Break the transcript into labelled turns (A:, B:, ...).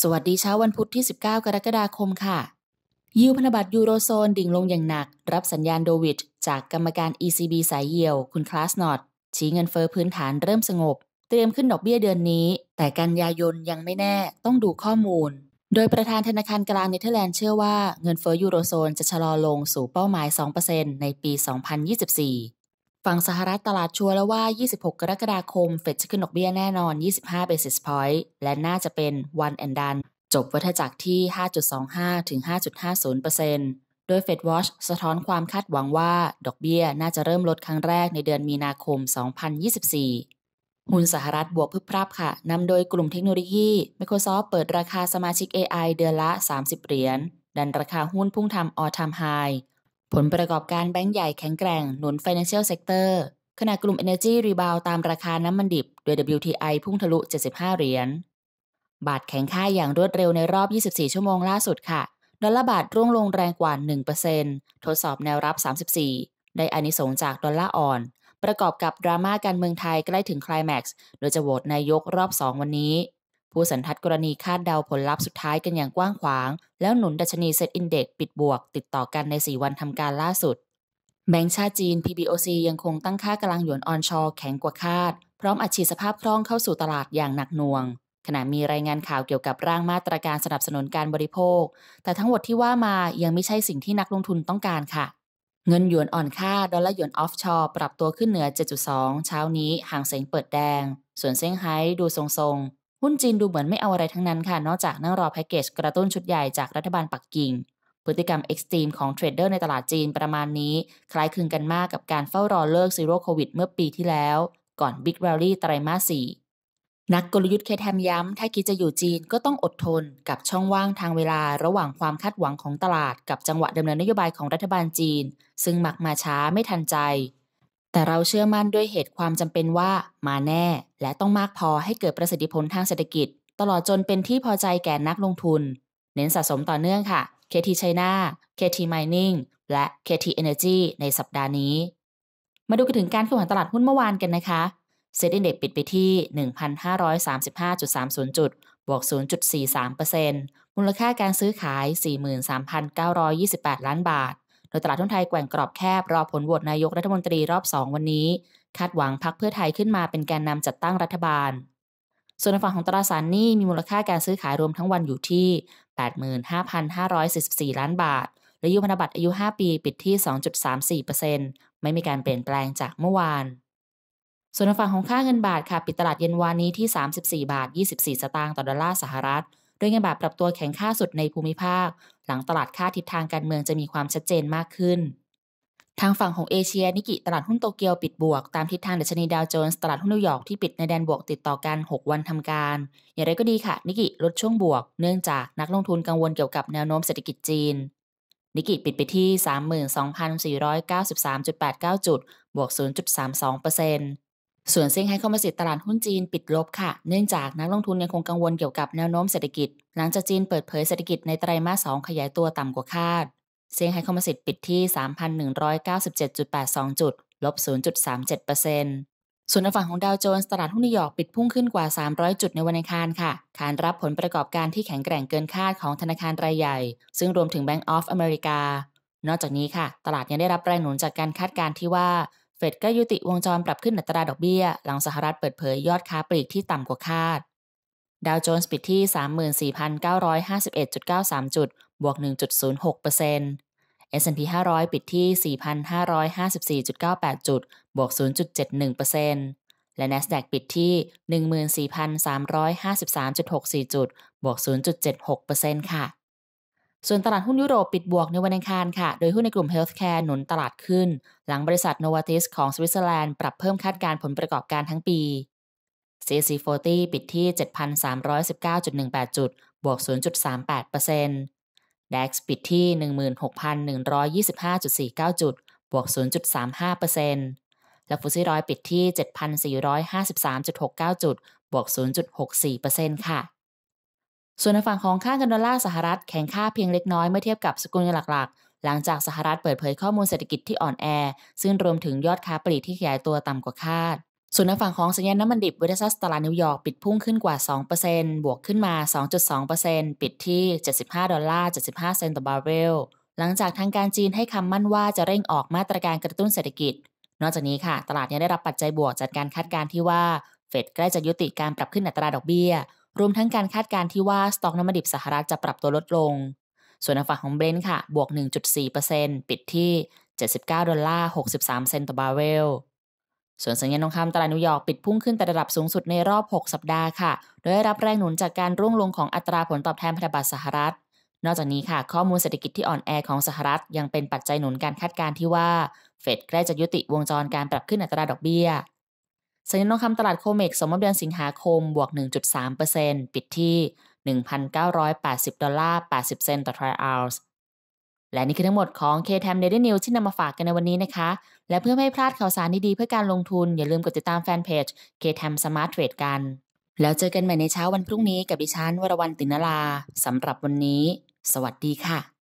A: สวัสดีเช้าวันพุธที่ 19 กรกฎาคมค่ะยูพันธบัตรยูโรโซนดิ่งลงอย่างหนัก รับสัญญาณโดวิดจากกรรมการ ECB สายเยียว คุณคลาสนอตชี้เงินเฟอ้อพื้นฐานเริ่มสงบ เตรียมขึ้นดอกเบี้ยเดือนนี้ แต่กันยายนยังไม่แน่ต้องดูข้อมูล โดยประธานธนาคารกลางเนเธอร์แลนด์เชื่อว่าเงินเฟอ้อยูโรโซนจะชะลอลงสู่เป้าหมาย2%ในปี 2024ฝั่งสหรัฐตลาดชัวร์แล้วว่า 26 กรกฎาคมเฟดจะขึ้นดอกเบี้ยแน่นอน 25 basis point และน่าจะเป็น one and done จบวัฏจักรที่ 5.25 ถึง 5.50%โดย Fed Watch สะท้อนความคาดหวังว่าดอกเบี้ยน่าจะเริ่มลดครั้งแรกในเดือนมีนาคม 2024 หุ้นสหรัฐบวกพึบพรับค่ะ นำโดยกลุ่มเทคโนโลยี Microsoft เปิดราคาสมาชิก AI เดือนละ 30 เหรียญดันราคาหุ้นพุ่งทำ all time high ผลประกอบการแบงก์ใหญ่แข็งแกร่ง หนุน Financial Sector ขณะกลุ่ม Energy Rebound ตามราคาน้ำมันดิบ โดย WTI พุ่งทะลุ 75 เหรียญ บาทแข็งค่าอย่างรวดเร็วในรอบ 24 ชั่วโมงล่าสุดค่ะ ดอลลาร์บาทร่วงลงแรงกว่า 1%ทดสอบแนวรับ 34 ได้อานิสงจากดอลลาร์อ่อน ประกอบกับดราม่าการเมืองไทยใกล้ถึงคลแม็กซ์ โดยจะโหวตนายกรอบ 2 วันนี้ผู้สันทัดกรณีคาดเดาผลลัพธ์สุดท้ายกันอย่างกว้างขวาง แล้วหนุนดัชนีเซตอินเด็กปิดบวก ติดต่อกันใน 4 วันทำการล่าสุด แบงก์ชาติจีน PBOC ยังคงตั้งค่ากำลังหยวนออนชอแข็งกว่าคาด พร้อมอัดฉีดสภาพคล่องเข้าสู่ตลาดอย่างหนักหน่วง ขณะมีรายงานข่าวเกี่ยวกับร่างมาตรการสนับสนุนการบริโภค แต่ทั้งหมดที่ว่ามายังไม่ใช่สิ่งที่นักลงทุนต้องการค่ะ เงินหยวนอ่อนค่าดอลลาร์หยวนออฟชอร์ปรับตัวขึ้นเหนือ 7.2 เช้านี้ห่างเสงเปิดแดง ส่วนเซี่ยงไฮ้ดูทรงหุ้นจีนดูเหมือนไม่เอาอะไรทั้งนั้นค่ะ นอกจากนั่งรอแพ็กเกจกระตุ้นชุดใหญ่จากรัฐบาลปักกิ่ง พฤติกรรมเอ็กซ์ตรีมของเทรดเดอร์ในตลาดจีนประมาณนี้ คล้ายคลึงกันมากกับการเฝ้ารอเลิกซีโร่โควิดเมื่อปีที่แล้ว ก่อนบิ๊กแรลลี่ไตรมาสสี่นักกลยุทธ์เคทแฮมย้ำ ถ้าคิดจะอยู่จีนก็ต้องอดทน กับช่องว่างทางเวลาระหว่างความคาดหวังของตลาดกับจังหวะดำเนินนโยบายของรัฐบาลจีน ซึ่งหมักมาช้าไม่ทันใจแต่เราเชื่อมั่นด้วยเหตุความจำเป็นว่ามาแน่ และต้องมากพอให้เกิดประสิทธิผลทางเศรษฐกิจ ตลอดจนเป็นที่พอใจแก่นักลงทุน เน้นสะสมต่อเนื่องค่ะ KT China KT Mining และ KT Energy ในสัปดาห์นี้ มาดูกันถึงการเคลื่อนไหวตลาดหุ้นเมื่อวานกันนะคะเซ็นดิเด็กปิดไปที่ 1,535.30จุดบวก0.43%มูลค่าการซื้อขาย 43,928 ล้านบาทโดยตลาดทุนไทยแกว่งกรอบแคบรอผลโหวตนายกรัฐมนตรีรอบ 2 วันนี้คาดหวังพักเพื่อไทยขึ้นมาเป็นแกนนำจัดตั้งรัฐบาล ส่วนในฝั่งของตราสารหนี้มีมูลค่าการซื้อขายรวมทั้งวันอยู่ที่ 85,544 ล้านบาท และยุพันธบัตรอายุ 5 ปีปิดที่ 2.34%ไม่มีการเปลี่ยนแปลงจากเมื่อวาน ส่วนฝั่งของค่าเงินบาทค่ะปิดตลาดเย็นวานนี้ที่ 34 บาท 24 สตางค์ต่อดอลลาร์สหรัฐด้วยเงินบาทปรับตัวแข็งค่าสุดในภูมิภาค หลังตลาดค่าทิศทางการเมืองจะมีความชัดเจนมากขึ้น ทางฝั่งของเอเชียนิกิตลาดหุ้นโตเกียวปิดบวก ตามทิศทางดัชนีดาวโจนส์ตลาดหุ้นนิวยอร์กที่ปิดในแดนบวกติดต่อกัน 6 วันทำการ อย่างไรก็ดีค่ะ นิกิลดช่วงบวกเนื่องจากนักลงทุนกังวลเกี่ยวกับแนวโน้มเศรษฐกิจจีน นิกิปิดไปที่32,493.89จุดบวก0.32%เส่วนเซี่ยงไฮ้คอมาสิตตลาดหุ้นจีนปิดลบค่ะ เนื่องจากนักลงทุนยังคงกังวลเกี่ยวกับแนวโน้มเศรษฐกิจ หลังจากจีนเปิดเผยเศรษฐกิจในไตรมาสงขยายตัวต่ำกว่าคาด เซี่ยงไฮ้คอมาสิตปิดที่ 3,197.82 จุด ลบ0.37%ส่วนฝั่งของดาวโจนส์ตลาดหุ้นนิวยอร์กปิดพุ่งขึ้นกว่า 300 จุดในวันอังคารค่ะขานรับผลประกอบการที่แข็งแกร่งเกินคาดของธนาคารรายใหญ่ ซึ่งรวมถึง Bank of America นอกจากนี้ค่ะ ตลาดยังได้รับแรงหนุนจากการคาดการณ์ที่ว่าฟดก็ยุติวงจรปรับขึ้นอัตราดอกเบี้ย หลังสหรัฐเปิดเผยยอดค้าปลีกที่ต่ำกว่าคาด ดาวโจนส์ปิดที่ 34,951.93 จุด บวก1.06% S&P 500 ปิดที่ 4,554.98จุด บวก0.71%และ NASDAQ ปิดที่ 14,353.64จุด บวก0.76%ค่ะส่วนตลาดหุ้นยุโรปปิดบวกในวันอังคารค่ะ โดยหุ้นในกลุ่มเฮลท์แคร์หนุนตลาดขึ้น หลังบริษัทโนวาติสของสวิตเซอร์แลนด์ปรับเพิ่มคาดการผลประกอบการทั้งปี c c 4 0ปิดที่ 7,319.18 จุด บวก 0.38% DAX ปิดที่ 16,125.49 จุด บวก 0.35%และฟุตซี่ร้อยปิดที่ 7,453.69 จุด บวก 0.64%ค่ะส่วนในฝั่งของค่าเงินดอลลาร์สหรัฐแข็งค่าเพียงเล็กน้อยเมื่อเทียบกับสกุลเงินหลักๆ หลังจากสหรัฐเปิดเผยข้อมูลเศรษฐกิจที่อ่อนแอ ซึ่งรวมถึงยอดค้าปลีกที่ขยายตัวต่ำกว่าคาด ส่วนในฝั่งของสัญญาณน้ำมันดิบเวสซัสตลาดนิวยอร์กปิดพุ่งขึ้นกว่า 2%บวกขึ้นมา 2.2%ปิดที่75ดอลลาร์75เซนต์ต่อบาร์เรลหลังจากทางการจีนให้คำมั่นว่าจะเร่งออกมาตรการกระตุ้นเศรษฐกิจ นอกจากนี้ค่ะ ตลาดยังได้รับปัจจัยบวกจากการคาดการณ์ที่ว่าเฟดใกล้จะยุติการปรับขึ้นอัตราดอกเบี้ยรวมทั้งการคาดการณ์ที่ว่า สต็อกน้ำมันดิบสหรัฐจะปรับตัวลดลง ส่วนฝั่งของเบรนท์ค่ะ บวก 1.4%ปิดที่ 79ดอลลาร์ 63 เซนต์ต่อบาร์เรล ส่วนสัญญาณทองคำตลาดนิวยอร์กปิดพุ่งขึ้นแต่ระดับสูงสุดในรอบ 6 สัปดาห์ค่ะ โดยได้รับแรงหนุนจากการร่วงลงของอัตราผลตอบแทนพันธบัตรสหรัฐ นอกจากนี้ค่ะข้อมูลเศรษฐกิจที่อ่อนแอของสหรัฐ ยังเป็นปัจจัยหนุนการคาดการณ์ที่ว่าเฟดใกล้จะยุติวงจรการปรับขึ้นอัตราดอกเบี้ยสัญญาทองคำตลาดโคเมกสมมติเดือนสิงหาคมบวก 1.3%ปิดที่ 1,980 ดอลลาร์80 เซนต์ต่อทรัลล์และนี่คือทั้งหมดของ KTM Daily News ที่นำมาฝากกันในวันนี้นะคะ และเพื่อไม่ให้พลาดข่าวสารดีๆเพื่อการลงทุนอย่าลืมกดติดตามแฟนเพจ KTM Smart Trade กัน แล้วเจอกันใหม่ในเช้าวันพรุ่งนี้ กับดิฉันวรวรรณตินลาสำหรับวันนี้ สวัสดีค่ะ